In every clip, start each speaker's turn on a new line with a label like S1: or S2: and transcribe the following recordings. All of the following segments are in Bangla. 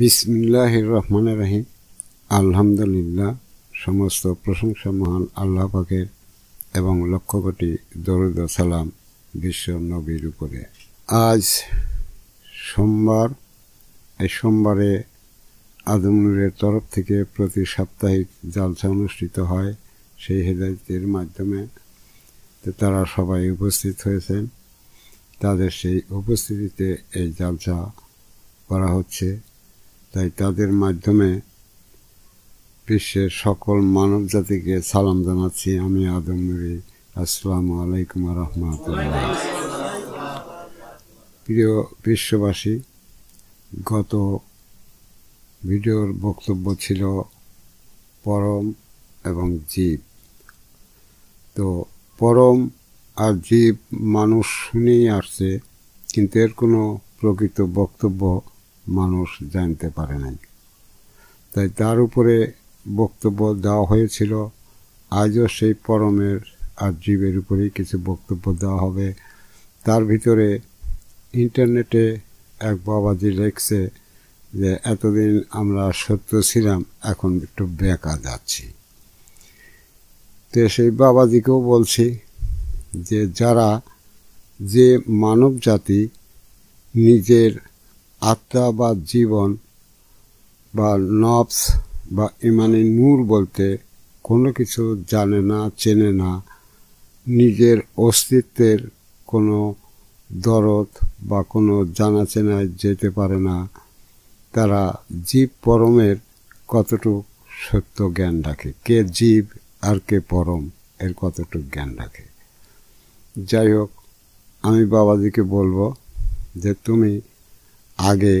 S1: বিসমিল্লাহির রহমান রাহিম আলহামদুলিল্লাহ সমস্ত প্রশংসা মহান আল্লাহ পাকের এবং লক্ষ কোটি দরুদ সালাম বিশ্ব নবীর উপরে আজ সোমবার এই সোমবারে আদমনুরের তরফ থেকে প্রতি সাপ্তাহিক জালসা অনুষ্ঠিত হয় সেই হেদায়তের মাধ্যমে তারা সবাই উপস্থিত হয়েছেন তাদের সেই উপস্থিতিতে এই জালসা করা হচ্ছে তাই তাদের মাধ্যমে বিশ্বের সকল মানব জাতিকে সালাম জানাচ্ছি আমি আদম নুরি আসসালাম আলাইকুম রহমতুল্লাহ প্রিয় বিশ্ববাসী গত ভিডিওর বক্তব্য ছিল পরম এবং জীব তো পরম আর জীব মানুষ শুনেই আসছে কিন্তু এর কোনো প্রকৃত বক্তব্য মানুষ জানতে পারে নাই তাই তার উপরে বক্তব্য দেওয়া হয়েছিল আজও সেই পরমের আর জীবের উপরেই কিছু বক্তব্য দেওয়া হবে তার ভিতরে ইন্টারনেটে এক বাবাজি লেখছে যে এতদিন আমরা সত্য ছিলাম এখন একটু বেঁকা যাচ্ছি তো সেই বাবাজিকেও বলছি যে যারা যে মানব জাতি নিজের আত্মা বা জীবন বা নবস বা ইমানি নূর বলতে কোনো কিছু জানে না চেনে না নিজের অস্তিত্বের কোনো দরদ বা কোনো জানা চেনায় যেতে পারে না তারা জীব পরমের কতটুক সত্য জ্ঞান রাখে কে জীব আর কে পরম এর কতটুক জ্ঞান রাখে যাই হোক আমি বাবাজিকে বলবো যে তুমি আগে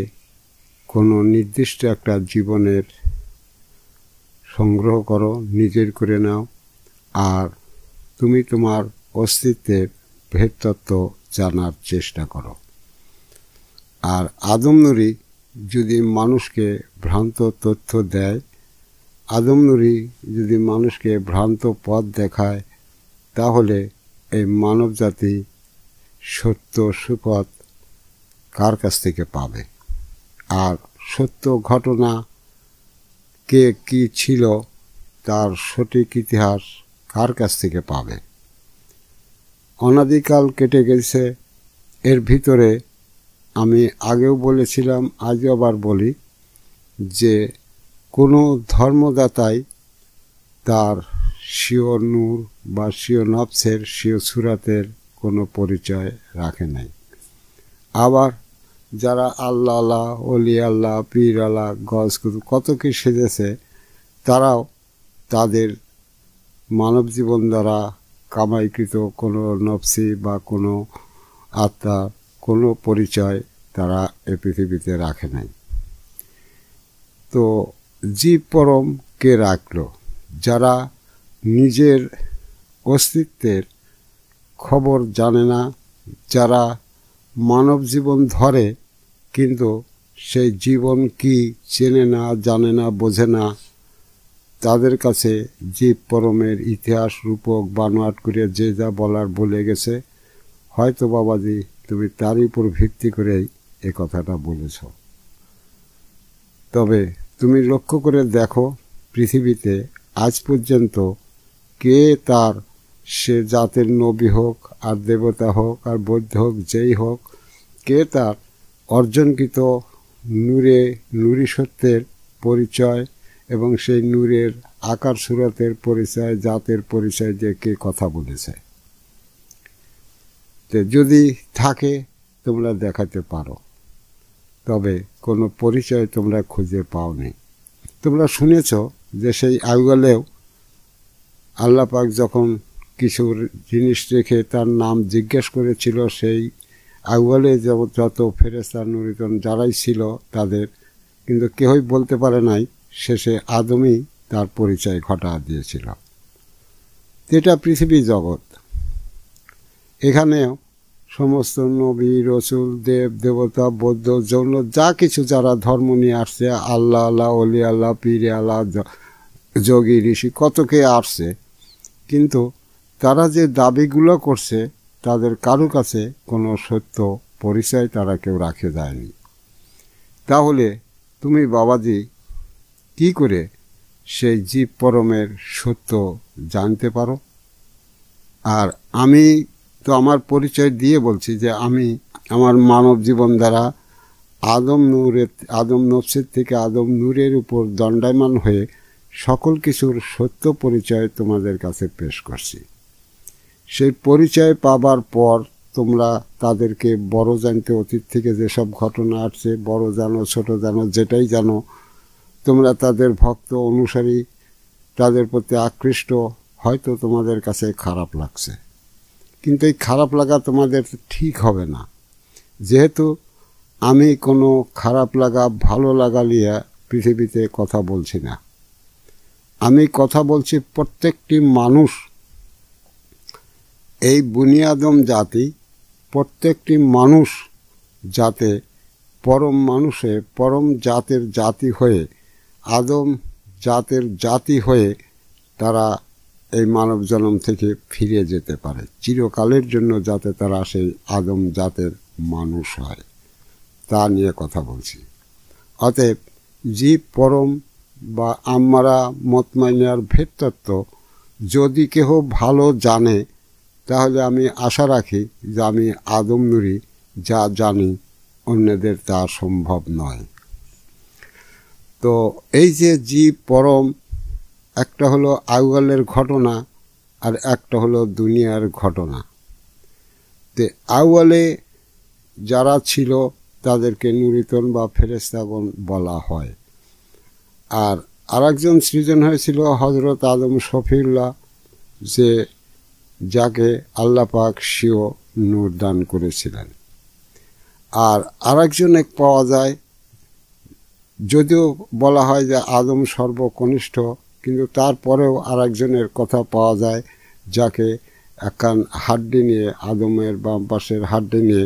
S1: কোনো নির্দিষ্ট একটা জীবনের সংগ্রহ করো নিজের করে নাও আর তুমি তোমার অস্তিত্বের ভেদতত্ত্ব জানার চেষ্টা করো আর আদমনুরি যদি মানুষকে ভ্রান্ত তথ্য দেয় আদমনুরি যদি মানুষকে ভ্রান্ত পথ দেখায় তাহলে এই মানবজাতি সত্য সুপথ কার কাছ থেকে পাবে আর সত্য ঘটনা কে কি ছিল তার সঠিক ইতিহাস কার কাছ থেকে পাবে অনাদিকাল কেটে গেছে এর ভিতরে আমি আগেও বলেছিলাম আজও আবার বলি যে কোনো ধর্মদাতাই তার সিও নূর বা সিও নফসের সিও সুরাতের কোনো পরিচয় রাখে নাই আবার যারা আল্লাহ আল্লাহ অলি আল্লাহ পীর আল্লাহ গজগুরু কত কি সেজেছে তারাও তাদের মানব জীবন দ্বারা কামাইকৃত কোনো নফসি বা কোনো আত্মা কোনো পরিচয় তারা এ পৃথিবীতে রাখে নাই তো জীব পরম কে রাখল যারা নিজের অস্তিত্বের খবর জানে না যারা মানব জীবন ধরে কিন্তু সেই জীবন কি চেনে না জানে না বোঝে না তাদের কাছে জীব পরমের ইতিহাস রূপক বানোয়াট করে যে যা বলার বলে গেছে হয়তো বাবাজি তুমি তারই উপর ভিত্তি করেই এ কথাটা বলেছ তবে তুমি লক্ষ্য করে দেখো পৃথিবীতে আজ পর্যন্ত কে তার সে জাতের নবী হোক আর দেবতা হোক আর বৌদ্ধ হোক যেই হোক কে তার অর্জনকৃত নূরে নুরি সত্যের পরিচয় এবং সেই নূরের আকার সুরতের পরিচয় জাতের পরিচয় যে কে কথা বলেছে যে যদি থাকে তোমরা দেখাতে পারো তবে কোনো পরিচয় তোমরা খুঁজে পাও নি তোমরা শুনেছ যে সেই আগলেও আল্লাপাক যখন কিছু জিনিস রেখে তার নাম জিজ্ঞেস করেছিল সেই আউ্বালে যত ফেরেস্তা নুরিকন যারাই ছিল তাদের কিন্তু কেউই বলতে পারে নাই শেষে আদমই তার পরিচয় ঘটা দিয়েছিল এটা পৃথিবী জগৎ এখানেও সমস্ত নবী রসুল দেব দেবতা বৌদ্ধ জৈন যা কিছু যারা ধর্ম নিয়ে আসছে আল্লাহ আল্লাহ অলি আল্লাহ পীরে আল্লাহ যোগী ঋষি কতকে আসছে কিন্তু তারা যে দাবিগুলো করছে তাদের কাছে কোনো সত্য পরিচয় তারা কেউ রাখে যায়নি তাহলে তুমি বাবাজি কি করে সেই জীব পরমের সত্য জানতে পারো আর আমি তো আমার পরিচয় দিয়ে বলছি যে আমি আমার মানব জীবন দ্বারা আদম নূরের আদম নফসের থেকে আদম নূরের উপর দণ্ডায়মান হয়ে সকল কিছুর সত্য পরিচয় তোমাদের কাছে পেশ করছি সেই পরিচয় পাবার পর তোমরা তাদেরকে বড় জানতে অতীত থেকে যেসব ঘটনা আসছে বড় জানো ছোট জানো যেটাই জানো তোমরা তাদের ভক্ত অনুসারী তাদের প্রতি আকৃষ্ট হয়তো তোমাদের কাছে খারাপ লাগছে কিন্তু এই খারাপ লাগা তোমাদের ঠিক হবে না যেহেতু আমি কোনো খারাপ লাগা ভালো লাগা নিয়ে পৃথিবীতে কথা বলছি না আমি কথা বলছি প্রত্যেকটি মানুষ এই বুনিয়াদম জাতি প্রত্যেকটি মানুষ যাতে পরম মানুষে পরম জাতের জাতি হয়ে আদম জাতের জাতি হয়ে তারা এই মানব জন্ম থেকে ফিরে যেতে পারে চিরকালের জন্য যাতে তারা সেই আদম জাতের মানুষ হয় তা নিয়ে কথা বলছি অতএব জীব পরম বা আমরা মতমাইনার ভেদ যদি কেহ ভালো জানে তাহলে আমি আশা রাখি যে আমি আদম নুরি যা জানি অন্যদের তা সম্ভব নয় তো এই যে জীব পরম একটা হলো আউয়ালের ঘটনা আর একটা হলো দুনিয়ার ঘটনা তে আউয়ালে যারা ছিল তাদেরকে নুরিতন বা ফেরেস্তাগণ বলা হয় আর আরেকজন সৃজন হয়েছিল হজরত আদম শফিউল্লাহ যে যাকে আল্লাপাক শিও নূর দান করেছিলেন আর আরেকজন এক পাওয়া যায় যদিও বলা হয় যে আদম সর্বকনিষ্ঠ কিন্তু তারপরেও আরেকজনের কথা পাওয়া যায় যাকে একখান হাড্ডি নিয়ে আদমের বাম পাশের হাড্ডি নিয়ে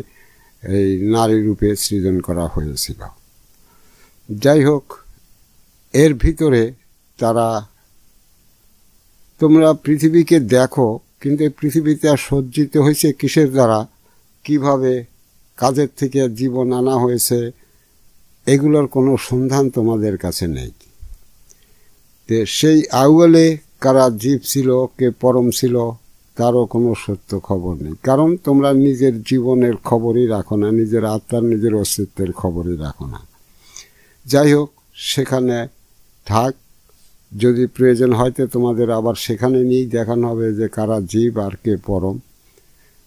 S1: এই নারী রূপে সৃজন করা হয়েছিল যাই হোক এর ভিতরে তারা তোমরা পৃথিবীকে দেখো কিন্তু এই পৃথিবীতে আর সজ্জিত হয়েছে কিসের দ্বারা কিভাবে কাজের থেকে জীবন আনা হয়েছে এগুলোর কোনো সন্ধান তোমাদের কাছে নেই সেই আউলে কারা জীব ছিল কে পরম ছিল তারও কোনো সত্য খবর নেই কারণ তোমরা নিজের জীবনের খবরই রাখো না নিজের আত্মার নিজের অস্তিত্বের খবরই রাখো না যাই হোক সেখানে থাক যদি প্রয়োজন হয়তো তোমাদের আবার সেখানে নিয়েই দেখানো হবে যে কারা জীব আর কে পরম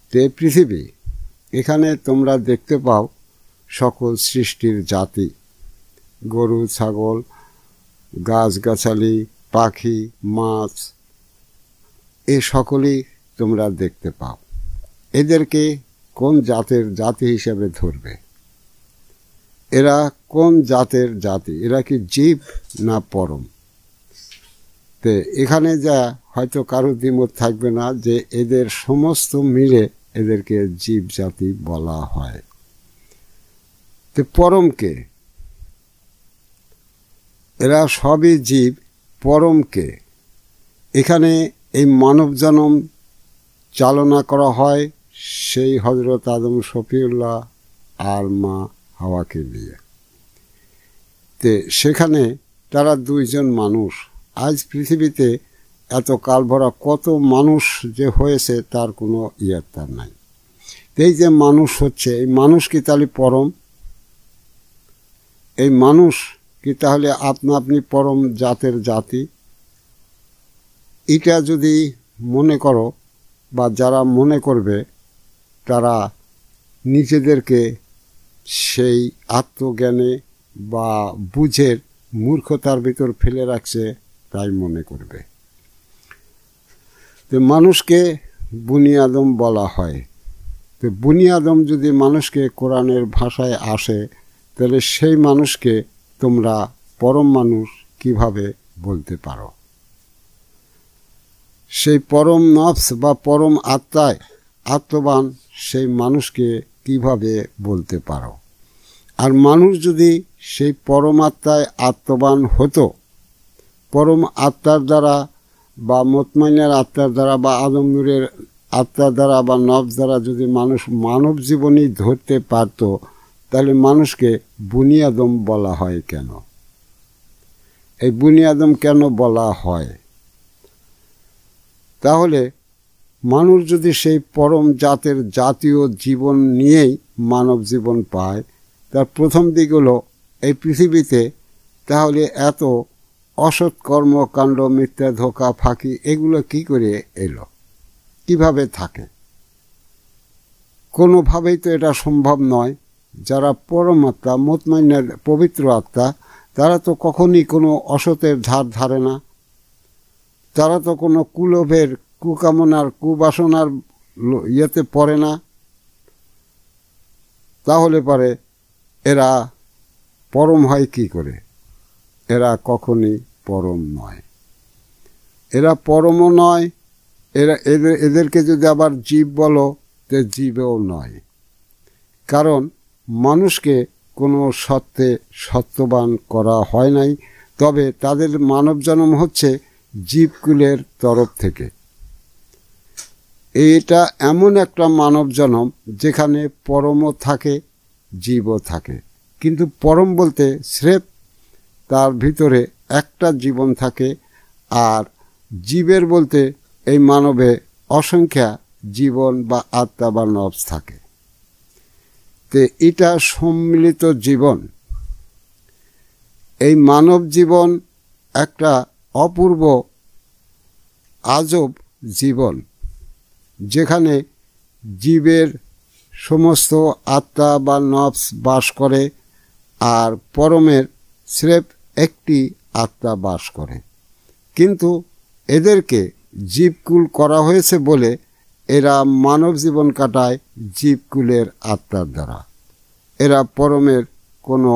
S1: তো এই পৃথিবী এখানে তোমরা দেখতে পাও সকল সৃষ্টির জাতি গরু ছাগল গাছগাছালি পাখি মাছ এ সকলেই তোমরা দেখতে পাও এদেরকে কোন জাতের জাতি হিসেবে ধরবে এরা কোন জাতের জাতি এরা কি জীব না পরম তে এখানে যা হয়তো কারো দ্বিমত থাকবে না যে এদের সমস্ত মিলে এদেরকে জীবজাতি বলা হয় তো পরমকে এরা সবই জীব পরমকে এখানে এই মানব জনম চালনা করা হয় সেই হজরত আদম শফিউল্লাহ আর মা হাওয়াকে দিয়ে তে সেখানে তারা দুইজন মানুষ আজ পৃথিবীতে এত কালভরা কত মানুষ যে হয়েছে তার কোনো ইয়ার তার নাই এই যে মানুষ হচ্ছে এই মানুষ কি তাহলে পরম এই মানুষ কি তাহলে আপনা আপনি পরম জাতের জাতি এটা যদি মনে করো বা যারা মনে করবে তারা নিজেদেরকে সেই আত্মজ্ঞানে বা বুঝের মূর্খতার ভিতর ফেলে রাখছে তাই মনে করবে তো মানুষকে বুনিয়াদম বলা হয় তো বুনিয়াদম যদি মানুষকে কোরআনের ভাষায় আসে তাহলে সেই মানুষকে তোমরা পরম মানুষ কিভাবে বলতে পারো সেই পরম নফস বা পরম আত্মায় আত্মবান সেই মানুষকে কিভাবে বলতে পারো আর মানুষ যদি সেই পরমাত্মায় আত্মবান হতো পরম আত্মার দ্বারা বা মতমাইনের আত্মার দ্বারা বা আদমনুরের আত্মার দ্বারা বা নব দ্বারা যদি মানুষ মানব জীবনই ধরতে পারত তাহলে মানুষকে বুনিয়াদম বলা হয় কেন এই বুনিয়াদম কেন বলা হয় তাহলে মানুষ যদি সেই পরম জাতের জাতীয় জীবন নিয়েই মানব জীবন পায় তার প্রথম দিক হলো এই পৃথিবীতে তাহলে এত অসৎ কর্মকাণ্ড মিথ্যা ধোকা ফাঁকি এগুলো কি করে এলো কিভাবে থাকে কোনোভাবেই তো এটা সম্ভব নয় যারা পরমাত্মা মতমাইনের পবিত্র আত্মা তারা তো কখনই কোনো অসতের ধার ধারে না তারা তো কোনো কুলোভের কুকামনার কুবাসনার ইয়েতে পড়ে না তাহলে পারে এরা পরম হয় কি করে এরা কখনই পরম নয় এরা পরমও নয় এরা এদের এদেরকে যদি আবার জীব বলো তে জীবেও নয় কারণ মানুষকে কোনো সত্যে সত্যবান করা হয় নাই তবে তাদের মানব জন্ম হচ্ছে জীবকুলের তরফ থেকে এটা এমন একটা মানব জন্ম যেখানে পরমও থাকে জীবও থাকে কিন্তু পরম বলতে স্রেফ তার ভিতরে একটা জীবন থাকে আর জীবের বলতে এই মানবে অসংখ্যা জীবন বা আত্মা বা নবস থাকে তে এটা সম্মিলিত জীবন এই মানব জীবন একটা অপূর্ব আজব জীবন যেখানে জীবের সমস্ত আত্মা বা নবস বাস করে আর পরমের স্রেফ একটি আত্মা বাস করে কিন্তু এদেরকে জীবকুল করা হয়েছে বলে এরা মানব জীবন কাটায় জীবকুলের আত্মার দ্বারা এরা পরমের কোনো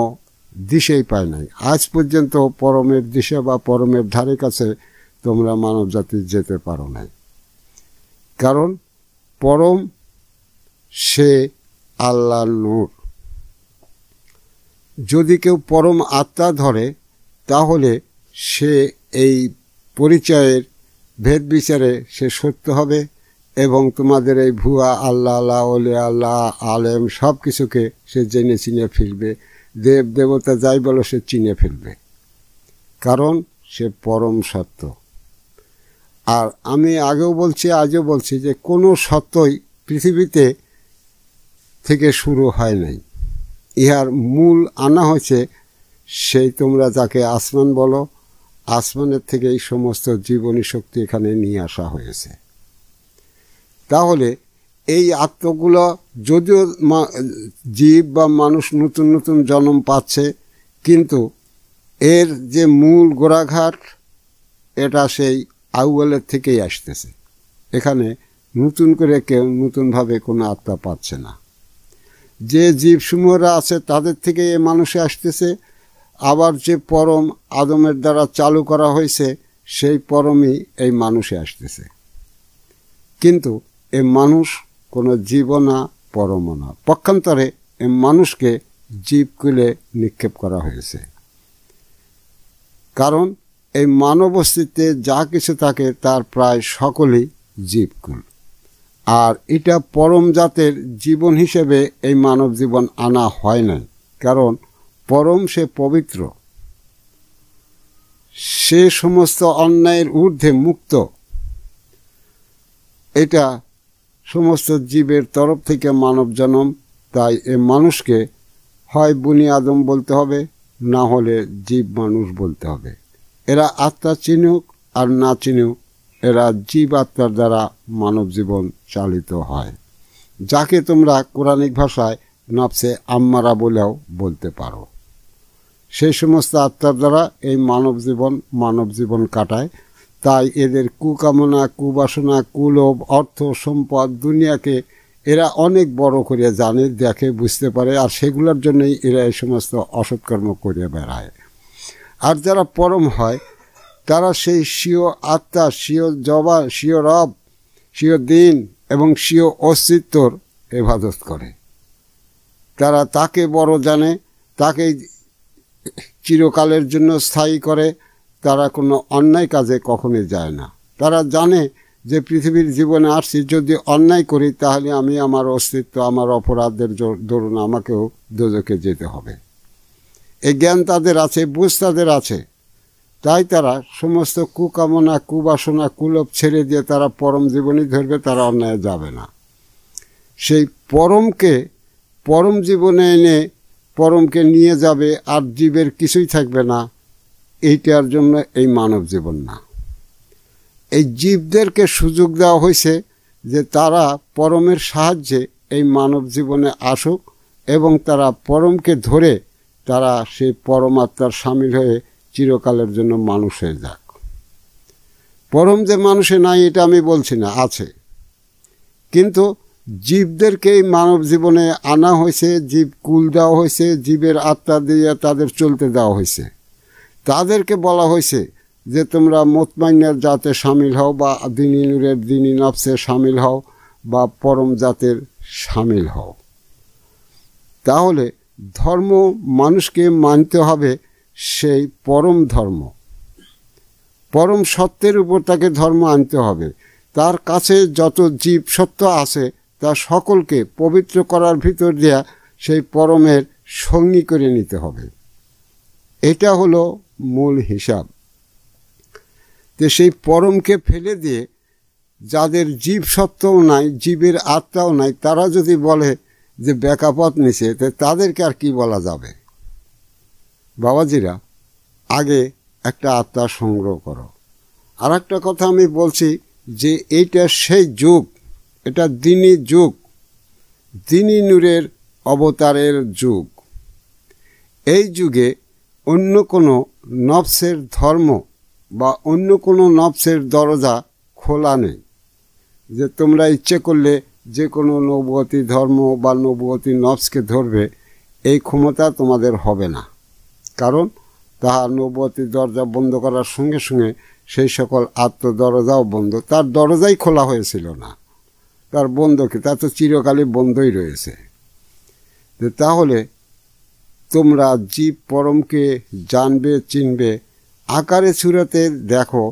S1: দিশেই পায় নাই আজ পর্যন্ত পরমের দিশে বা পরমের ধারে কাছে তোমরা মানব জাতি যেতে পারো নাই কারণ পরম সে আল্লাহ নূর যদি কেউ পরম আত্মা ধরে তাহলে সে এই পরিচয়ের ভেদ বিচারে সে সত্য হবে এবং তোমাদের এই ভুয়া আল্লাহ আল্লাহ ওলে আল্লাহ আলেম সব কিছুকে সে জেনে চিনে ফেলবে দেব দেবতা যাই বলো সে চিনে ফেলবে কারণ সে পরম সত্য আর আমি আগেও বলছি আজও বলছি যে কোনো সত্যই পৃথিবীতে থেকে শুরু হয় নাই ইহার মূল আনা হয়েছে সেই তোমরা যাকে আসমান বলো আসমানের থেকে এই সমস্ত জীবনী শক্তি এখানে নিয়ে আসা হয়েছে তাহলে এই আত্মগুলো যদিও জীব বা মানুষ নতুন নতুন জন্ম পাচ্ছে কিন্তু এর যে মূল গোড়াঘাট এটা সেই আউয়ালের থেকেই আসতেছে এখানে নতুন করে কেউ নতুনভাবে কোনো আত্মা পাচ্ছে না যে জীবসমূহরা আছে তাদের থেকে এ মানুষে আসতেছে আবার যে পরম আদমের দ্বারা চালু করা হয়েছে সেই পরমই এই মানুষে আসতেছে কিন্তু এ মানুষ কোনো জীবনা পরম না পক্ষান্তরে এ মানুষকে জীবকুলে নিক্ষেপ করা হয়েছে কারণ এই মানব অস্তিত্বে যা কিছু থাকে তার প্রায় সকলেই জীবকুল আর এটা পরম জাতের জীবন হিসেবে এই মানব জীবন আনা হয় নাই কারণ পরম সে পবিত্র সে সমস্ত অন্যায়ের ঊর্ধ্বে মুক্ত এটা সমস্ত জীবের তরফ থেকে মানব জনম তাই এ মানুষকে হয় বুনি আদম বলতে হবে না হলে জীব মানুষ বলতে হবে এরা আত্মা চিনুক আর না চিনুক এরা জীব আত্মার দ্বারা মানব জীবন চালিত হয় যাকে তোমরা কোরআনিক ভাষায় নাপসে আম্মারা বলেও বলতে পারো সেই সমস্ত আত্মার দ্বারা এই মানব জীবন মানব জীবন কাটায় তাই এদের কুকামনা কুবাসনা কুলোভ অর্থ সম্পদ দুনিয়াকে এরা অনেক বড় করে জানে দেখে বুঝতে পারে আর সেগুলোর জন্যই এরা এই সমস্ত অসৎকর্ম করে বেড়ায় আর যারা পরম হয় তারা সেই স্বীয় আত্মা স্বীয় জবা স্বীয় রব স্বীয় দিন এবং স্বীয় অস্তিত্বর এভাদত করে তারা তাকে বড় জানে তাকেই চিরকালের জন্য স্থায়ী করে তারা কোনো অন্যায় কাজে কখনো যায় না তারা জানে যে পৃথিবীর জীবনে আসছি যদি অন্যায় করি তাহলে আমি আমার অস্তিত্ব আমার অপরাধের দরুন আমাকেও দুজকে যেতে হবে এই জ্ঞান তাদের আছে বুঝ তাদের আছে তাই তারা সমস্ত কুকামনা কুবাসনা কুলোপ ছেড়ে দিয়ে তারা পরম জীবনই ধরবে তারা অন্যায় যাবে না সেই পরমকে পরম জীবনে এনে পরমকে নিয়ে যাবে আর জীবের কিছুই থাকবে না এইটার জন্য এই মানব জীবন না এই জীবদেরকে সুযোগ দেওয়া হয়েছে যে তারা পরমের সাহায্যে এই মানব জীবনে আসুক এবং তারা পরমকে ধরে তারা সেই পরমাত্মার সামিল হয়ে চিরকালের জন্য মানুষ হয়ে যাক পরম যে মানুষে নাই এটা আমি বলছি না আছে কিন্তু জীবদেরকেই মানব জীবনে আনা হয়েছে জীব কুল দেওয়া হয়েছে জীবের আত্মা দিয়ে তাদের চলতে দেওয়া হয়েছে তাদেরকে বলা হয়েছে যে তোমরা মোতমাইনার জাতে সামিল হও বা দিনী নূরের দিনী নফসে সামিল হও বা পরম জাতের সামিল হও তাহলে ধর্ম মানুষকে মানতে হবে সেই পরম ধর্ম পরম সত্যের উপর তাকে ধর্ম আনতে হবে তার কাছে যত জীব সত্য আছে তা সকলকে পবিত্র করার ভিতর দিয়া সেই পরমের সঙ্গী করে নিতে হবে এটা হলো মূল হিসাব তো সেই পরমকে ফেলে দিয়ে যাদের জীব সত্ত্বও নাই জীবের আত্মাও নাই তারা যদি বলে যে বেকাপথ নিছে তো তাদেরকে আর কি বলা যাবে বাবাজিরা আগে একটা আত্মা সংগ্রহ করো আর একটা কথা আমি বলছি যে এইটা সেই যুগ এটা দিনী যুগ দিনী নূরের অবতারের যুগ এই যুগে অন্য কোনো নফসের ধর্ম বা অন্য কোনো নফসের দরজা খোলা নেই যে তোমরা ইচ্ছে করলে যে কোনো নবগতি ধর্ম বা নবগতি নফসকে ধরবে এই ক্ষমতা তোমাদের হবে না কারণ তাহা নবতী দরজা বন্ধ করার সঙ্গে সঙ্গে সেই সকল আত্মদরজাও বন্ধ তার দরজাই খোলা হয়েছিল না তার বন্ধকে তা তো চিরকালই বন্ধই রয়েছে তাহলে তোমরা জীব পরমকে জানবে চিনবে আকারে সুরাতে দেখো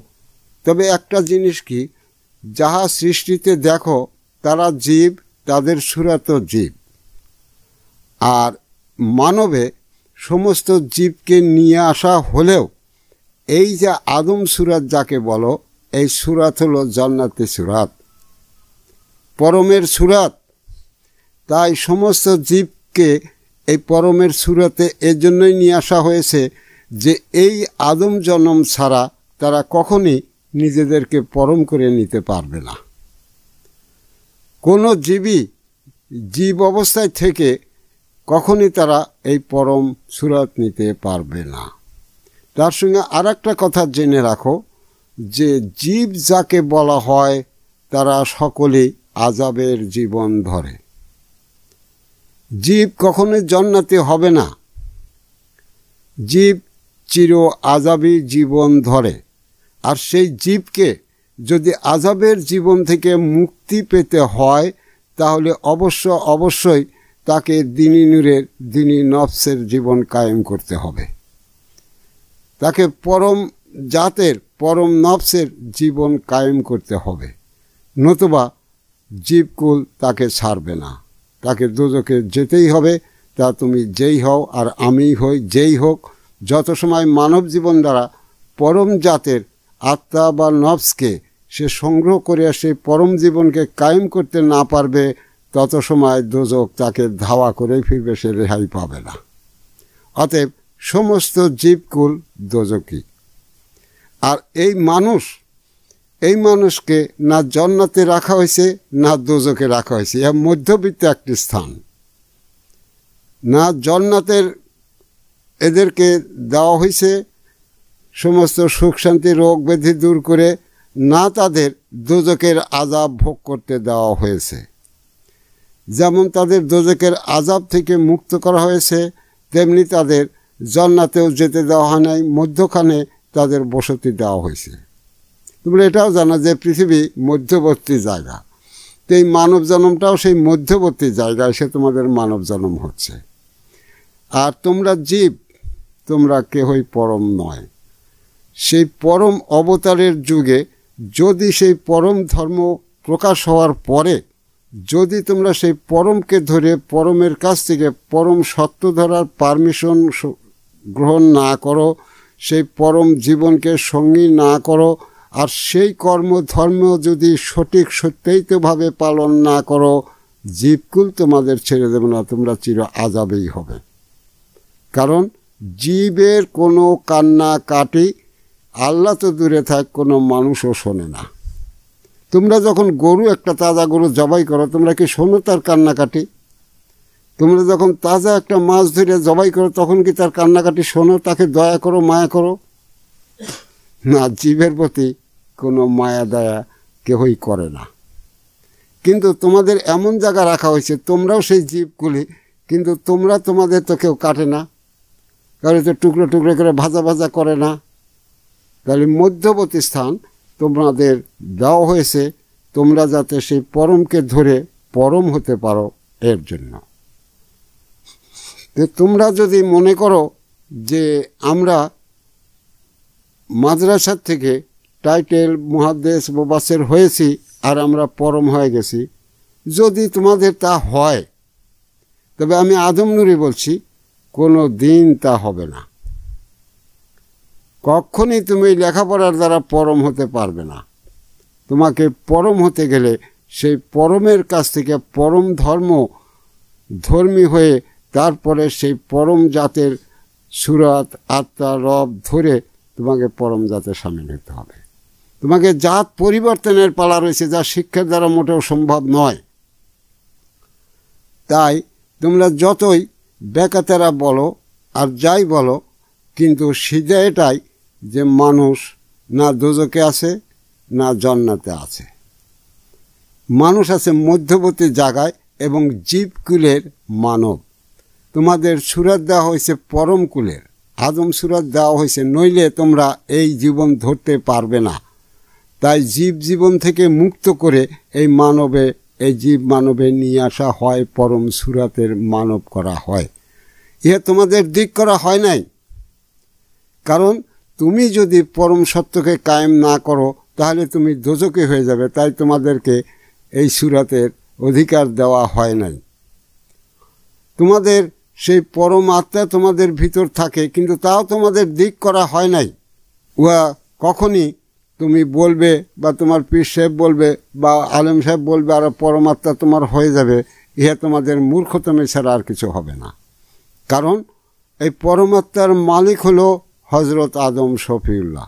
S1: তবে একটা জিনিস কি যাহা সৃষ্টিতে দেখো তারা জীব তাদের সুরাত জীব আর মানবে সমস্ত জীবকে নিয়ে আসা হলেও এই যে আদম সুরাত যাকে বলো এই সুরাত হলো জান্নাতে সুরাত পরমের সুরাত তাই সমস্ত জীবকে এই পরমের সুরাতে এজন্যই নিয়ে আসা হয়েছে যে এই আদম জন্ম ছাড়া তারা কখনই নিজেদেরকে পরম করে নিতে পারবে না কোনো জীবই জীব অবস্থায় থেকে কখনই তারা এই পরম সুরাত নিতে পারবে না তার সঙ্গে আর কথা জেনে রাখো যে জীব যাকে বলা হয় তারা সকলেই আজাবের জীবন ধরে জীব কখনো জন্নাতে হবে না জীব চির আজাবি জীবন ধরে আর সেই জীবকে যদি আজাবের জীবন থেকে মুক্তি পেতে হয় তাহলে অবশ্য অবশ্যই তাকে দিনী নূরের দিনী নফসের জীবন কায়েম করতে হবে তাকে পরম জাতের পরম নফসের জীবন কায়েম করতে হবে নতুবা জীবকুল তাকে ছাড়বে না তাকে দুজকে যেতেই হবে তা তুমি যেই হও আর আমি হই যেই হোক যত সময় মানব জীবন দ্বারা পরম জাতের আত্মা বা নবসকে সে সংগ্রহ করে সে পরম জীবনকে কায়েম করতে না পারবে তত সময় দুজক তাকে ধাওয়া করে ফিরবে সে রেহাই পাবে না অতএব সমস্ত জীবকুল দোজকি আর এই মানুষ এই মানুষকে না জন্নাতে রাখা হয়েছে না দোজকে রাখা হয়েছে এ মধ্যবিত্ত একটি স্থান না জন্নাতের এদেরকে দেওয়া হয়েছে সমস্ত সুখ শান্তি রোগ ব্যাধি দূর করে না তাদের দোজকের আজাব ভোগ করতে দেওয়া হয়েছে যেমন তাদের দোজকের আজাব থেকে মুক্ত করা হয়েছে তেমনি তাদের জন্নাতেও যেতে দেওয়া হয় নাই মধ্যখানে তাদের বসতি দেওয়া হয়েছে তোমরা এটাও জানা যে পৃথিবী মধ্যবর্তী জায়গা তো এই মানব জন্মটাও সেই মধ্যবর্তী জায়গায় এসে তোমাদের মানব জন্ম হচ্ছে আর তোমরা জীব তোমরা কেহই পরম নয় সেই পরম অবতারের যুগে যদি সেই পরম ধর্ম প্রকাশ হওয়ার পরে যদি তোমরা সেই পরমকে ধরে পরমের কাছ থেকে পরম সত্য ধরার পারমিশন গ্রহণ না করো সেই পরম জীবনকে সঙ্গী না করো আর সেই কর্ম ধর্ম যদি সঠিক সত্যিতভাবে পালন না করো জীবকুল তোমাদের ছেড়ে দেবে না তোমরা চির আজাবেই হবে কারণ জীবের কোনো কান্না কাটি আল্লাহ তো দূরে থাক কোনো মানুষও শোনে না তোমরা যখন গরু একটা তাজা গরু জবাই করো তোমরা কি শোনো তার কান্নাকাটি তোমরা যখন তাজা একটা মাছ ধরে জবাই করো তখন কি তার কান্নাকাটি শোনো তাকে দয়া করো মায়া করো না জীবের প্রতি কোনো মায়া দয়া কেহই করে না কিন্তু তোমাদের এমন জায়গা রাখা হয়েছে তোমরাও সেই জীবগুলি কিন্তু তোমরা তোমাদের তো কেউ কাটে না কারো তো টুকরো টুকরো করে ভাজা ভাজা করে না তাহলে মধ্যবর্তী স্থান তোমাদের দেওয়া হয়েছে তোমরা যাতে সেই পরমকে ধরে পরম হতে পারো এর জন্য তো তোমরা যদি মনে করো যে আমরা মাদ্রাসার থেকে টাইটেল মহাদেশ মোবাসের হয়েছি আর আমরা পরম হয়ে গেছি যদি তোমাদের তা হয় তবে আমি আদম নুরি বলছি কোনো দিন তা হবে না কখনই তুমি লেখাপড়ার দ্বারা পরম হতে পারবে না তোমাকে পরম হতে গেলে সেই পরমের কাছ থেকে পরম ধর্ম ধর্মী হয়ে তারপরে সেই পরম জাতের সুরাত আত্মা রব ধরে তোমাকে পরম জাতে সামিল হতে হবে তোমাকে জাত পরিবর্তনের পালা রয়েছে যা শিক্ষার দ্বারা মোটেও সম্ভব নয় তাই তোমরা যতই বেকাতেরা বলো আর যাই বলো কিন্তু সিজা এটাই যে মানুষ না দুজকে আছে না জন্নাতে আছে মানুষ আছে মধ্যবর্তী জায়গায় এবং জীবকুলের মানব তোমাদের সুরাত দেওয়া হয়েছে পরমকুলের আদম সুরাত দেওয়া হয়েছে নইলে তোমরা এই জীবন ধরতে পারবে না তাই জীব জীবন থেকে মুক্ত করে এই মানবে এই জীব মানবে নিয়ে আসা হয় পরম সুরাতের মানব করা হয় ইহা তোমাদের দিক করা হয় নাই কারণ তুমি যদি পরম সত্যকে কায়েম না করো তাহলে তুমি দোজকে হয়ে যাবে তাই তোমাদেরকে এই সুরাতের অধিকার দেওয়া হয় নাই তোমাদের সেই পরম আত্মা তোমাদের ভিতর থাকে কিন্তু তাও তোমাদের দিক করা হয় নাই উহা কখনই তুমি বলবে বা তোমার পীর সাহেব বলবে বা আলেম সাহেব বলবে আর পরমাত্মা তোমার হয়ে যাবে ইহা তোমাদের মূর্খতমে ছাড়া আর কিছু হবে না কারণ এই পরমাত্মার মালিক হলো হজরত আদম শফিউল্লাহ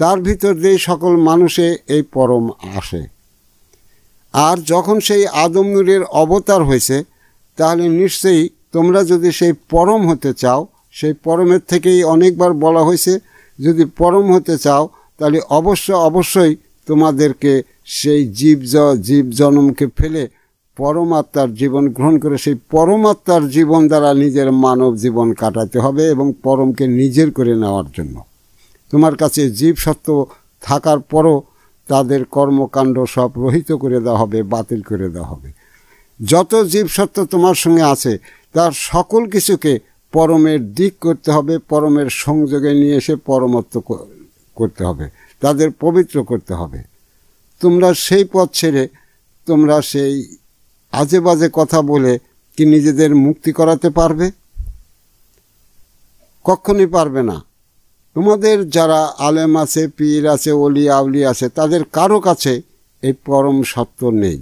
S1: তার ভিতর দিয়ে সকল মানুষে এই পরম আসে আর যখন সেই আদম নূরের অবতার হয়েছে তাহলে নিশ্চয়ই তোমরা যদি সেই পরম হতে চাও সেই পরমের থেকেই অনেকবার বলা হয়েছে যদি পরম হতে চাও তাহলে অবশ্য অবশ্যই তোমাদেরকে সেই জীব জীব জন্মকে ফেলে পরমাত্মার জীবন গ্রহণ করে সেই পরমাত্মার জীবন দ্বারা নিজের মানব জীবন কাটাতে হবে এবং পরমকে নিজের করে নেওয়ার জন্য তোমার কাছে জীব সত্ত্ব থাকার পরও তাদের কর্মকাণ্ড সব রহিত করে দেওয়া হবে বাতিল করে দেওয়া হবে যত জীব সত্ত্ব তোমার সঙ্গে আছে তার সকল কিছুকে পরমের দিক করতে হবে পরমের সংযোগে নিয়ে এসে পরমত্ব করতে হবে তাদের পবিত্র করতে হবে তোমরা সেই পথ ছেড়ে তোমরা সেই আজে বাজে কথা বলে কি নিজেদের মুক্তি করাতে পারবে কখনই পারবে না তোমাদের যারা আলেম আছে পীর আছে অলি আউলি আছে তাদের কারো কাছে এই পরম সত্য নেই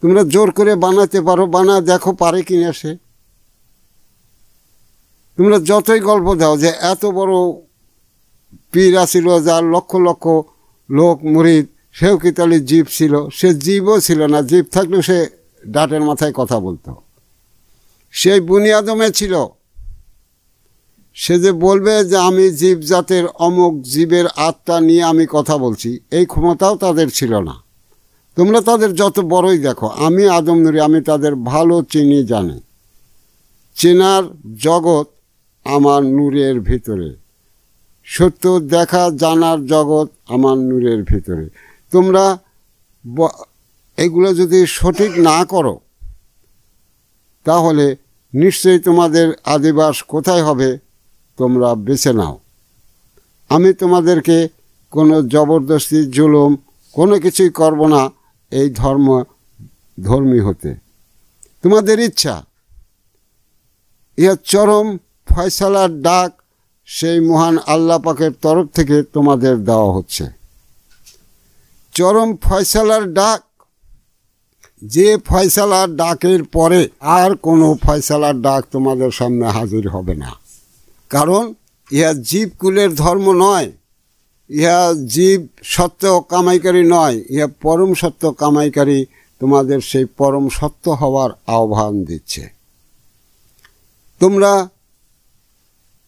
S1: তোমরা জোর করে বানাতে পারো বানা দেখো পারে কিনা সে তোমরা যতই গল্প দাও যে এত বড় পীর ছিল যার লক্ষ লক্ষ লোক মুরিদ সেও কি তাহলে জীব ছিল সে জীবও ছিল না জীব থাকলেও সে ডাটের মাথায় কথা বলতো সেই বুনিয়াদমে ছিল সে যে বলবে যে আমি জীব জাতের অমুক জীবের আত্মা নিয়ে আমি কথা বলছি এই ক্ষমতাও তাদের ছিল না তোমরা তাদের যত বড়ই দেখো আমি আদম নুরি আমি তাদের ভালো চিনি জানি চেনার জগৎ আমার নূরের ভিতরে সত্য দেখা জানার জগৎ আমার নূরের ভিতরে তোমরা এগুলো যদি সঠিক না করো তাহলে নিশ্চয়ই তোমাদের আদিবাস কোথায় হবে তোমরা বেছে নাও আমি তোমাদেরকে কোনো জবরদস্তি জুলুম কোনো কিছুই করব না এই ধর্ম ধর্মী হতে তোমাদের ইচ্ছা ইয়া চরম ফয়সালার ডাক সেই মহান আল্লাহ পাকের তরফ থেকে তোমাদের দেওয়া হচ্ছে চরম ফয়সালার ডাক যে ফয়সালার ডাকের পরে আর কোনো ফয়সালার ডাক তোমাদের সামনে হাজির হবে না কারণ ইহা জীবকুলের ধর্ম নয় ইহা জীব সত্য কামাইকারী নয় ইহা পরম সত্য কামাইকারী তোমাদের সেই পরম সত্য হওয়ার আহ্বান দিচ্ছে তোমরা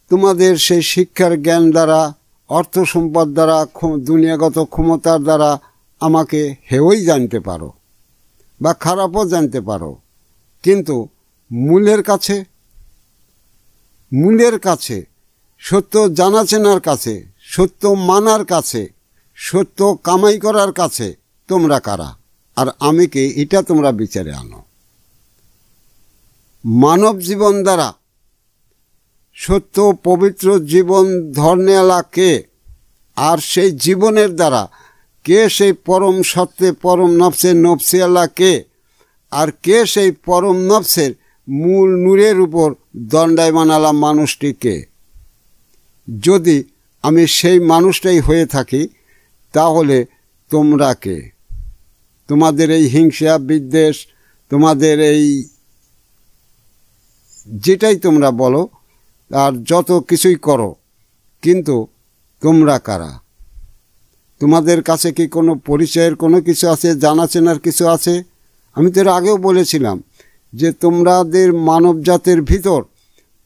S1: তোমাদের সেই শিক্ষার জ্ঞান দ্বারা অর্থ সম্পদ দ্বারা দুনিয়াগত ক্ষমতার দ্বারা আমাকে হেওই জানতে পারো বা খারাপও জানতে পারো কিন্তু মূলের কাছে মূলের কাছে সত্য জানা চেনার কাছে সত্য মানার কাছে সত্য কামাই করার কাছে তোমরা কারা আর আমি কে এটা তোমরা বিচারে আনো মানব জীবন দ্বারা সত্য পবিত্র জীবন ধর্নেলা কে আর সেই জীবনের দ্বারা কে সেই পরম সত্যে পরম নফসের নফসিয়ালা কে আর কে সেই পরম নফসের মূল নূরের উপর দণ্ডায়মান আলা মানুষটিকে যদি আমি সেই মানুষটাই হয়ে থাকি তাহলে তোমরা কে তোমাদের এই হিংসা বিদ্বেষ তোমাদের এই যেটাই তোমরা বলো আর যত কিছুই করো কিন্তু তোমরা কারা তোমাদের কাছে কি কোনো পরিচয়ের কোনো কিছু আছে জানা চেনার কিছু আছে আমি তো আগেও বলেছিলাম যে তোমরাদের মানব জাতের ভিতর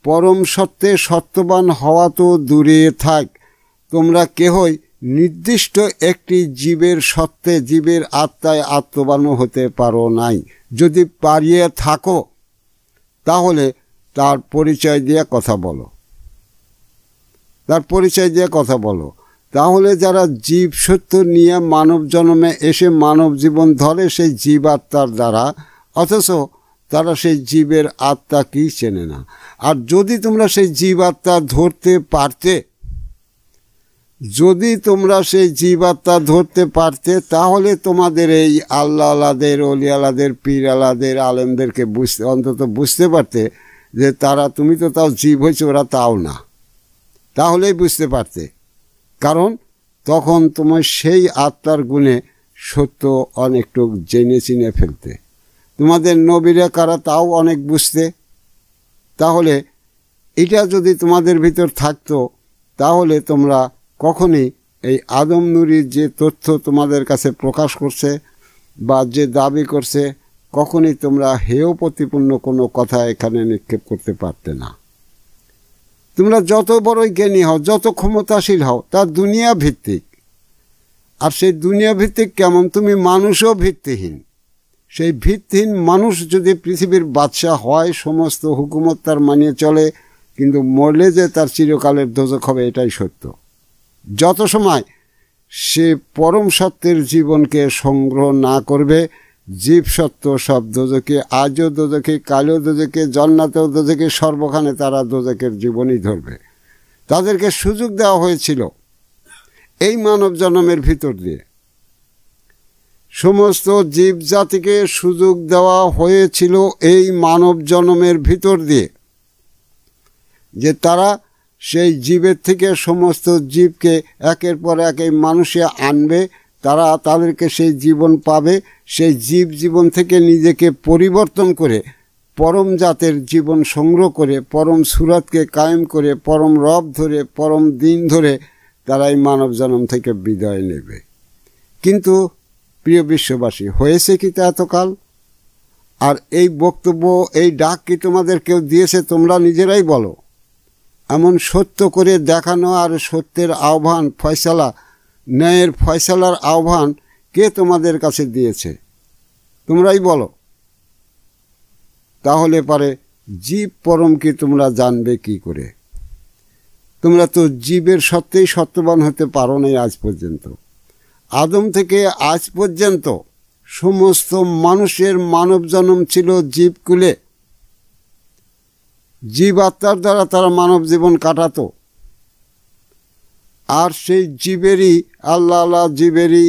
S1: পরম সত্যে সত্যবান হওয়া তো দূরে থাক তোমরা কেহই নির্দিষ্ট একটি জীবের সত্ত্বে জীবের আত্মায় আত্মবানও হতে পারো নাই যদি পারিয়ে থাকো তাহলে তার পরিচয় দিয়ে কথা বলো তার পরিচয় দিয়ে কথা বলো তাহলে যারা জীব সত্য নিয়ে মানব জন্মে এসে মানব জীবন ধরে সেই জীব আত্মার দ্বারা অথচ তারা সেই জীবের আত্মা কি চেনে না আর যদি তোমরা সেই জীব আত্মা ধরতে পারতে যদি তোমরা সেই জীবাত্মা ধরতে পারতে তাহলে তোমাদের এই আল্লাহ আলাদের অলি আলাদের পীর আলাদের আলেমদেরকে বুঝতে অন্তত বুঝতে পারতে যে তারা তুমি তো তাও জীব হয়েছে ওরা তাও না তাহলেই বুঝতে পারতে কারণ তখন তোমার সেই আত্মার গুণে সত্য অনেকটুক জেনে চিনে ফেলতে তোমাদের নবীরা কারা তাও অনেক বুঝতে তাহলে এটা যদি তোমাদের ভিতর থাকতো তাহলে তোমরা কখনই এই আদম নুরির যে তথ্য তোমাদের কাছে প্রকাশ করছে বা যে দাবি করছে কখনই তোমরা হেয় প্রতিপূর্ণ কোনো কথা এখানে নিক্ষেপ করতে পারতে না তোমরা যত বড়ই জ্ঞানী হও যত ক্ষমতাশীল হও তা দুনিয়া ভিত্তিক আর সেই দুনিয়া ভিত্তিক কেমন তুমি মানুষও ভিত্তিহীন সেই ভিত্তিহীন মানুষ যদি পৃথিবীর বাদশাহ হয় সমস্ত হুকুমত তার মানিয়ে চলে কিন্তু মরলে যে তার চিরকালের দোজক হবে এটাই সত্য যত সময় সে পরম সত্যের জীবনকে সংগ্রহ না করবে জীবসত্ত্ব সব দোজকে আজও দোজকে কালো দোজকে জন্নাতেও দোজকে সর্বখানে তারা দোজকের জীবনই ধরবে তাদেরকে সুযোগ দেওয়া হয়েছিল এই মানব জন্মের ভিতর দিয়ে সমস্ত জীবজাতিকে সুযোগ দেওয়া হয়েছিল এই মানব জন্মের ভিতর দিয়ে যে তারা সেই জীবের থেকে সমস্ত জীবকে একের পর এক এই মানুষে আনবে তারা তাদেরকে সেই জীবন পাবে সেই জীব জীবন থেকে নিজেকে পরিবর্তন করে পরম জাতের জীবন সংগ্রহ করে পরম সুরতকে কায়েম করে পরম রব ধরে পরম দিন ধরে তারা এই মানব জন্ম থেকে বিদায় নেবে কিন্তু প্রিয় বিশ্ববাসী হয়েছে কি তা এতকাল আর এই বক্তব্য এই ডাক কি তোমাদের কেউ দিয়েছে তোমরা নিজেরাই বলো এমন সত্য করে দেখানো আর সত্যের আহ্বান ফয়সালা ন্যায়ের ফয়সালার আহ্বান কে তোমাদের কাছে দিয়েছে তোমরাই বলো তাহলে পারে জীব পরমকে তোমরা জানবে কি করে তোমরা তো জীবের সত্যেই সত্যবান হতে পারো নাই আজ পর্যন্ত আদম থেকে আজ পর্যন্ত সমস্ত মানুষের মানব জন্ম ছিল জীবকুলে জীব আত্মার দ্বারা তারা মানব জীবন কাটাতো আর সেই জীবেরই আল্লাহ আল্লাহ জীবেরই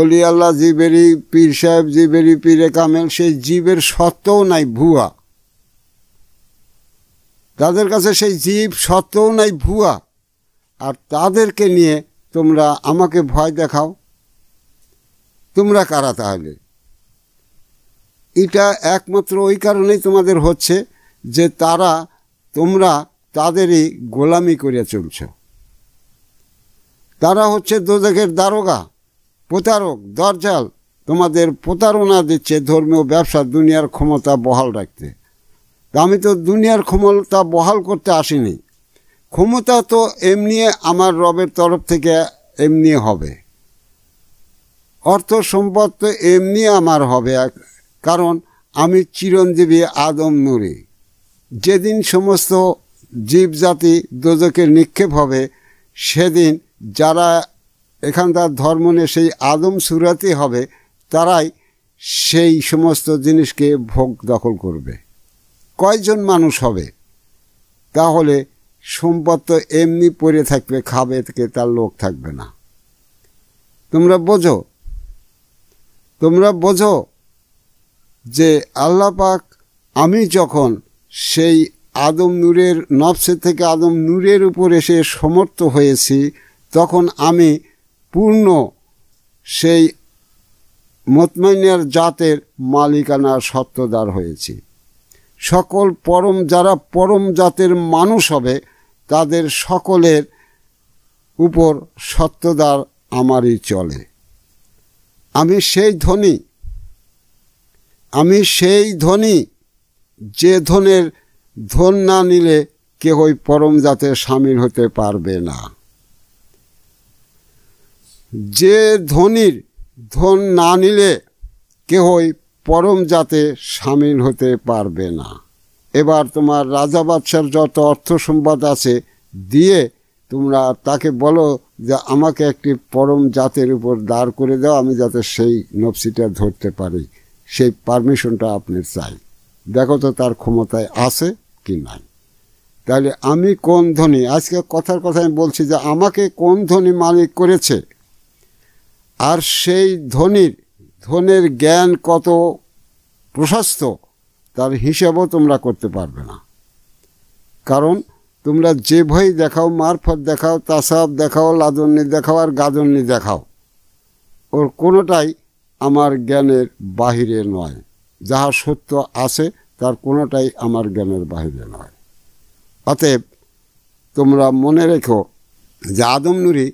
S1: অলি আল্লাহ জীবেরই পীর সাহেব জীবেরই পীরে কামেল সেই জীবের সত্ত্বও নাই ভুয়া তাদের কাছে সেই জীব সত্ত্বও নাই ভুয়া আর তাদেরকে নিয়ে তোমরা আমাকে ভয় দেখাও তোমরা কারা তাহলে এটা একমাত্র ওই কারণেই তোমাদের হচ্ছে যে তারা তোমরা তাদেরই গোলামি করিয়া চলছো তারা হচ্ছে দোদেকের দারোগা প্রতারক দরজাল তোমাদের প্রতারণা দিচ্ছে ধর্মীয় ব্যবসা দুনিয়ার ক্ষমতা বহাল রাখতে আমি তো দুনিয়ার ক্ষমতা বহাল করতে আসিনি ক্ষমতা তো এমনি আমার রবের তরফ থেকে এমনি হবে অর্থ সম্পদ তো এমনি আমার হবে কারণ আমি চিরঞ্জীবী আদম নুরি যেদিন সমস্ত জীবজাতি দোজকের নিক্ষেপ হবে সেদিন যারা এখানকার ধর্ম নিয়ে সেই আদম সুরাতি হবে তারাই সেই সমস্ত জিনিসকে ভোগ দখল করবে কয়জন মানুষ হবে তাহলে সম্পদ তো এমনি পড়ে থাকবে খাবে থেকে তার লোক থাকবে না তোমরা বোঝো তোমরা বোঝো যে আল্লাহ পাক আমি যখন সেই আদম নূরের নফসের থেকে আদম নূরের উপর এসে সমর্থ হয়েছি তখন আমি পূর্ণ সেই মতমাইনের জাতের মালিকানার সত্যদার হয়েছি সকল পরম যারা পরম জাতের মানুষ হবে তাদের সকলের উপর সত্যদার আমারই চলে আমি সেই ধনী আমি সেই ধনী যে ধনের ধন না নিলে কেহই পরম জাতের সামিল হতে পারবে না যে ধনির ধন না নিলে কেহই পরম জাতে সামিল হতে পারবে না এবার তোমার রাজা বাদশার যত অর্থ সম্পদ আছে দিয়ে তোমরা তাকে বলো যে আমাকে একটি পরম জাতের উপর দাঁড় করে দাও আমি যাতে সেই নফসিটা ধরতে পারি সেই পারমিশনটা আপনি চাই দেখো তো তার ক্ষমতায় আছে কি নাই তাহলে আমি কোন ধনী আজকে কথার কথা আমি বলছি যে আমাকে কোন ধনী মালিক করেছে আর সেই ধনির ধনের জ্ঞান কত প্রশস্ত তার হিসাবও তোমরা করতে পারবে না কারণ তোমরা যে ভয় দেখাও মারফত দেখাও তাসাব দেখাও লাদন্নি দেখাও আর গাদন্নি দেখাও ওর কোনোটাই আমার জ্ঞানের বাহিরে নয় যাহা সত্য আছে তার কোনোটাই আমার জ্ঞানের বাহিরে নয় অতএব তোমরা মনে রেখো যে আদম নুরি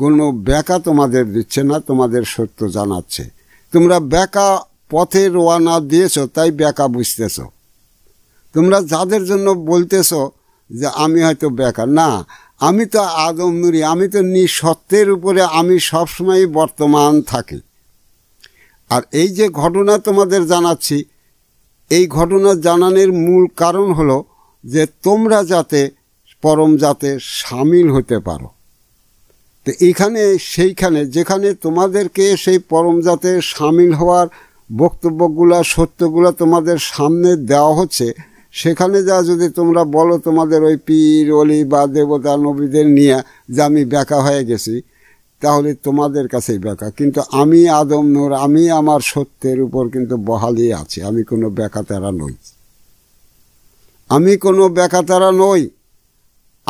S1: কোনো ব্যাকা তোমাদের দিচ্ছে না তোমাদের সত্য জানাচ্ছে তোমরা ব্যাকা পথে রোয়ানা দিয়েছ তাই ব্যাকা বুঝতেছ তোমরা যাদের জন্য বলতেছ যে আমি হয়তো ব্যাকা না আমি তো আদম নুরি আমি তো নিঃসত্ত্বের উপরে আমি সবসময় বর্তমান থাকি আর এই যে ঘটনা তোমাদের জানাচ্ছি এই ঘটনা জানানোর মূল কারণ হলো যে তোমরা যাতে পরম যাতে সামিল হতে পারো তো এইখানে সেইখানে যেখানে তোমাদেরকে সেই পরমজাতে সামিল হওয়ার বক্তব্যগুলা সত্যগুলো তোমাদের সামনে দেওয়া হচ্ছে সেখানে যা যদি তোমরা বলো তোমাদের ওই পীর অলি বা দেবতা নবীদের নিয়ে যে আমি ব্যাকা হয়ে গেছি তাহলে তোমাদের কাছেই ব্যাকা কিন্তু আমি আদম নূর আমি আমার সত্যের উপর কিন্তু বহালই আছি আমি কোনো ব্যাকা তারা নই আমি কোনো ব্যাকা তারা নই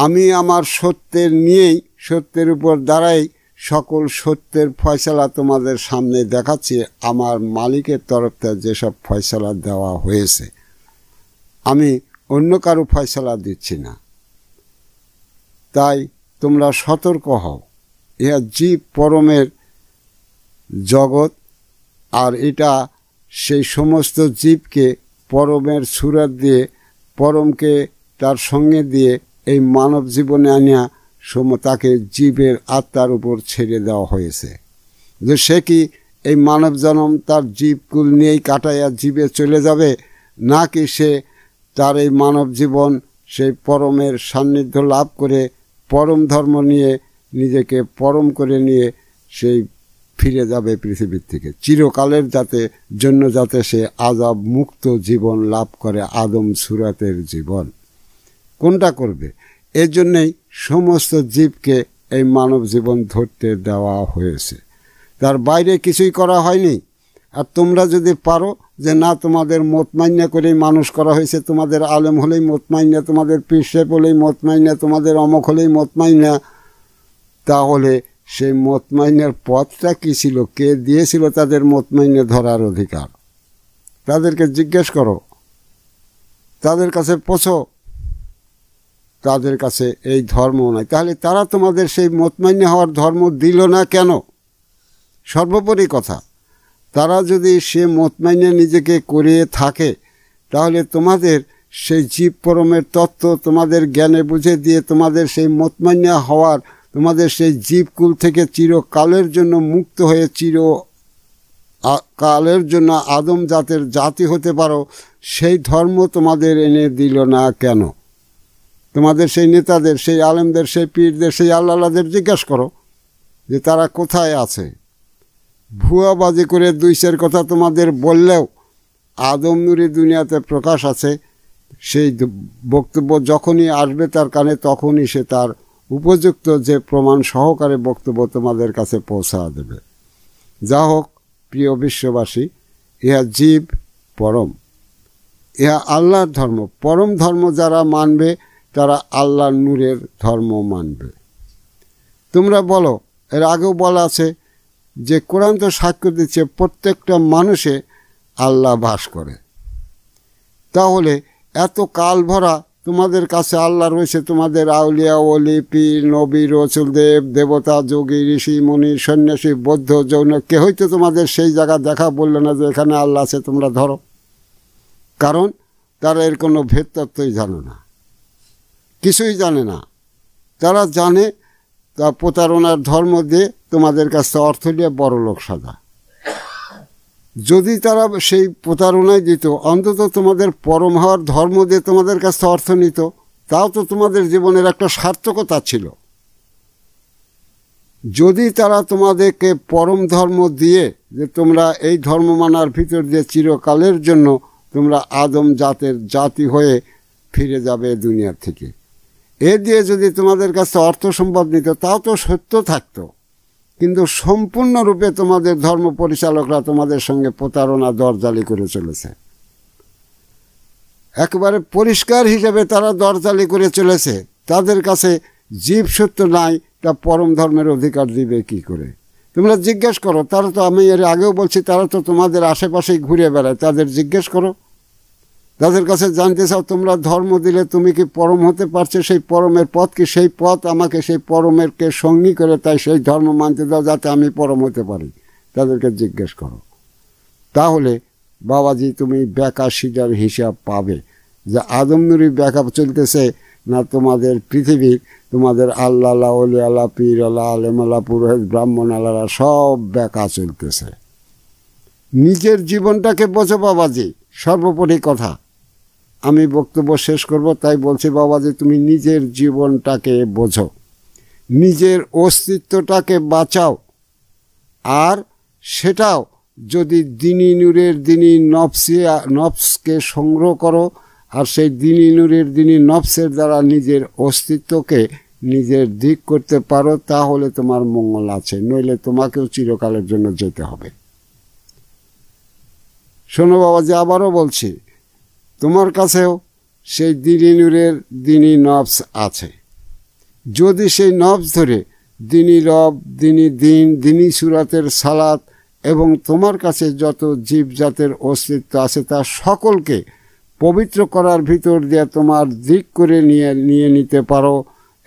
S1: আমি আমার সত্যের নিয়েই সত্যের উপর দাঁড়াই সকল সত্যের ফয়সলা তোমাদের সামনে দেখাচ্ছি আমার মালিকের তরফ থেকে যেসব ফয়সলা দেওয়া হয়েছে আমি অন্য কারো ফয়সলা দিচ্ছি না তাই তোমরা সতর্ক হও ইহা জীব পরমের জগৎ আর এটা সেই সমস্ত জীবকে পরমের সুরাত দিয়ে পরমকে তার সঙ্গে দিয়ে এই মানব জীবনে আনিয়া সমতাকে জীবের আত্মার উপর ছেড়ে দেওয়া হয়েছে যে সে কি এই মানব জনম তার জীবকুল নিয়েই কাটাইয়া জীবে চলে যাবে নাকি সে তার এই মানব জীবন সেই পরমের সান্নিধ্য লাভ করে পরম ধর্ম নিয়ে নিজেকে পরম করে নিয়ে সেই ফিরে যাবে পৃথিবীর থেকে চিরকালের যাতে জন্য যাতে সে আজাব মুক্ত জীবন লাভ করে আদম সুরাতের জীবন কোনটা করবে জন্যেই সমস্ত জীবকে এই মানব জীবন ধরতে দেওয়া হয়েছে তার বাইরে কিছুই করা হয়নি আর তোমরা যদি পারো যে না তোমাদের মতমাইন্যা করেই মানুষ করা হয়েছে তোমাদের আলেম হলেই মতমাইন্যা তোমাদের পিসেপ হলেই মতমাইন্যা তোমাদের অমক হলেই মতমাইন্যা তাহলে সেই মাইনের পথটা কী ছিল কে দিয়েছিল তাদের মাইনে ধরার অধিকার তাদেরকে জিজ্ঞেস করো তাদের কাছে পৌঁছো তাদের কাছে এই ধর্ম নাই তাহলে তারা তোমাদের সেই মতমান্য হওয়ার ধর্ম দিল না কেন সর্বোপরি কথা তারা যদি সে মতমান্য নিজেকে করিয়ে থাকে তাহলে তোমাদের সেই জীব পরমের তত্ত্ব তোমাদের জ্ঞানে বুঝে দিয়ে তোমাদের সেই মতমান্য হওয়ার তোমাদের সেই জীবকুল থেকে চিরকালের জন্য মুক্ত হয়ে চির কালের জন্য আদম জাতের জাতি হতে পারো সেই ধর্ম তোমাদের এনে দিল না কেন তোমাদের সেই নেতাদের সেই আলেমদের সেই পীরদের সেই আল্লাহদের জিজ্ঞেস করো যে তারা কোথায় আছে ভুয়াবাজি করে দুইশের কথা তোমাদের বললেও আদম নুরি দুনিয়াতে প্রকাশ আছে সেই বক্তব্য যখনই আসবে তার কানে তখনই সে তার উপযুক্ত যে প্রমাণ সহকারে বক্তব্য তোমাদের কাছে পৌঁছা দেবে যা হোক প্রিয় বিশ্ববাসী ইহা জীব পরম ইহা আল্লাহর ধর্ম পরম ধর্ম যারা মানবে তারা আল্লাহ নূরের ধর্ম মানবে তোমরা বলো এর আগেও বলা আছে যে কোরআন তো সাক্ষ্য দিচ্ছে প্রত্যেকটা মানুষে আল্লাহ বাস করে তাহলে এত কাল ভরা তোমাদের কাছে আল্লাহ রয়েছে তোমাদের আউলিয়া ওলি পীর নবী রসুলদেব দেবতা যোগী ঋষি মুনি সন্ন্যাসী বৌদ্ধ যৌন কেহই তো তোমাদের সেই জায়গা দেখা বললো না যে এখানে আল্লাহ আছে তোমরা ধরো কারণ তারা এর কোনো ভেদ তত্ত্বই জানো না কিছুই জানে না তারা জানে তা প্রতারণার ধর্ম দিয়ে তোমাদের কাছে অর্থ নিয়ে বড় লোক সাজা যদি তারা সেই প্রতারণায় দিত অন্তত তোমাদের পরম হওয়ার ধর্ম দিয়ে তোমাদের কাছে অর্থ নিত তাও তো তোমাদের জীবনের একটা সার্থকতা ছিল যদি তারা তোমাদেরকে পরম ধর্ম দিয়ে যে তোমরা এই ধর্ম মানার ভিতর দিয়ে চিরকালের জন্য তোমরা আদম জাতের জাতি হয়ে ফিরে যাবে দুনিয়ার থেকে এ দিয়ে যদি তোমাদের কাছে অর্থ সম্পদ নিত তাও তো সত্য থাকত কিন্তু সম্পূর্ণরূপে তোমাদের ধর্ম পরিচালকরা তোমাদের সঙ্গে প্রতারণা দরজালি করে চলেছে একবারে পরিষ্কার হিসাবে তারা দরজালি করে চলেছে তাদের কাছে জীব সত্য নাই তা পরম ধর্মের অধিকার দিবে কি করে তোমরা জিজ্ঞেস করো তারা তো আমি এর আগেও বলছি তারা তো তোমাদের আশেপাশেই ঘুরে বেড়ায় তাদের জিজ্ঞেস করো তাদের কাছে জানতে চাও তোমরা ধর্ম দিলে তুমি কি পরম হতে পারছো সেই পরমের পথ কি সেই পথ আমাকে সেই পরমেরকে সঙ্গী করে তাই সেই ধর্ম মানতে দাও যাতে আমি পরম হতে পারি তাদেরকে জিজ্ঞেস করো তাহলে বাবাজি তুমি ব্যাকা সিডার হিসাব পাবে যে আদমনুরি ব্যাকা চলতেছে না তোমাদের পৃথিবীর তোমাদের আল্লাহ আল্লাহ অলি আল্লাহ পীর আল্লাহ আলেম আল্লাহ পুরোহিত ব্রাহ্মণ আল্লাহ সব ব্যাকা চলতেছে নিজের জীবনটাকে বোঝো বাবাজি সর্বোপরি কথা আমি বক্তব্য শেষ করব তাই বলছি বাবা যে তুমি নিজের জীবনটাকে বোঝো নিজের অস্তিত্বটাকে বাঁচাও আর সেটাও যদি দিনী নূরের দিনী নফসে নফসকে সংগ্রহ করো আর সেই দিনী নূরের দিনী নফসের দ্বারা নিজের অস্তিত্বকে নিজের দিক করতে পারো তাহলে তোমার মঙ্গল আছে নইলে তোমাকেও চিরকালের জন্য যেতে হবে শোনো বাবা যে আবারও বলছি তোমার কাছেও সেই দিনী নূরের দিনী নবস আছে যদি সেই নবস ধরে দিনী রব দিনী দিন দিনী সুরাতের সালাত এবং তোমার কাছে যত জীবজাতের অস্তিত্ব আছে তা সকলকে পবিত্র করার ভিতর দিয়ে তোমার দিক করে নিয়ে নিয়ে নিতে পারো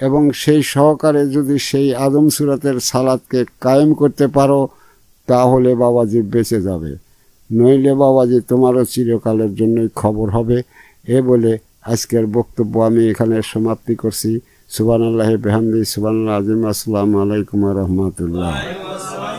S1: এবং সেই সহকারে যদি সেই আদম সুরাতের সালাদকে কায়েম করতে পারো তাহলে বাবাজি বেঁচে যাবে নইলে বাবা যে তোমারও চিরকালের জন্যই খবর হবে এ বলে আজকের বক্তব্য আমি এখানে সমাপ্তি করছি সুবান আল্লাহ বেহামদি সুবান আল্লাহ আজিম আসসালামু আলাইকুম রহমতুল্লাহ